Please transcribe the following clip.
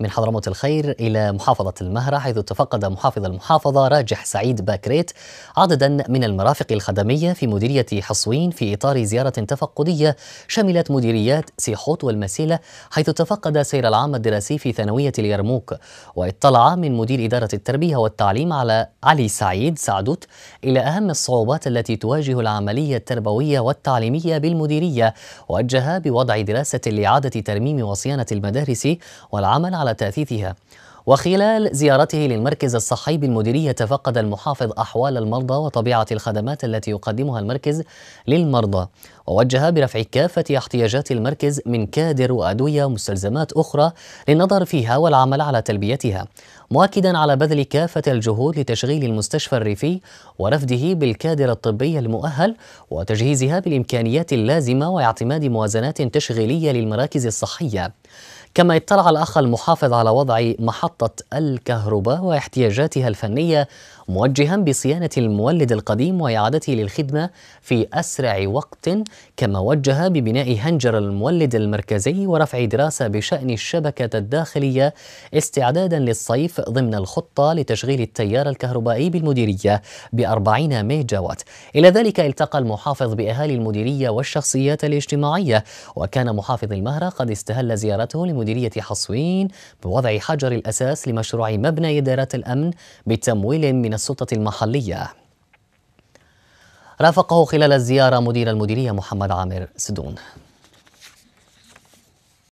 من حضرموت الخير إلى محافظة المهرة حيث تفقد محافظ المحافظة راجح سعيد باكريت عددا من المرافق الخدمية في مديرية حصوين في إطار زيارة تفقدية شملت مديريات سيحوت والمسيلة حيث تفقد سير العام الدراسي في ثانوية اليرموك واطلع من مدير إدارة التربية والتعليم على علي سعيد سعدوت إلى أهم الصعوبات التي تواجه العملية التربوية والتعليمية بالمديرية وجه بوضع دراسة لإعادة ترميم وصيانة المدارس والعمل على على تأثيثها وخلال زيارته للمركز الصحي بالمديرية تفقد المحافظ أحوال المرضى وطبيعة الخدمات التي يقدمها المركز للمرضى ووجه برفع كافة احتياجات المركز من كادر وأدوية ومستلزمات أخرى للنظر فيها والعمل على تلبيتها مؤكدا على بذل كافة الجهود لتشغيل المستشفى الريفي ورفده بالكادر الطبي المؤهل وتجهيزها بالإمكانيات اللازمة واعتماد موازنات تشغيلية للمراكز الصحية كما اطلع الأخ المحافظ على وضع محطة الكهرباء واحتياجاتها الفنية موجها بصيانة المولد القديم وإعادته للخدمة في أسرع وقت كما وجه ببناء هنجر المولد المركزي ورفع دراسة بشأن الشبكة الداخلية استعدادا للصيف ضمن الخطة لتشغيل التيار الكهربائي بالمديرية بأربعين ميجاوات إلى ذلك التقى المحافظ بأهالي المديرية والشخصيات الاجتماعية وكان محافظ المهرة قد استهل زيارته لمديرية حصوين بوضع حجر الأساس لمشروع مبنى إدارة الأمن بتمويل من السلطة المحلية رافقه خلال الزيارة مدير المديرية محمد عامر سدون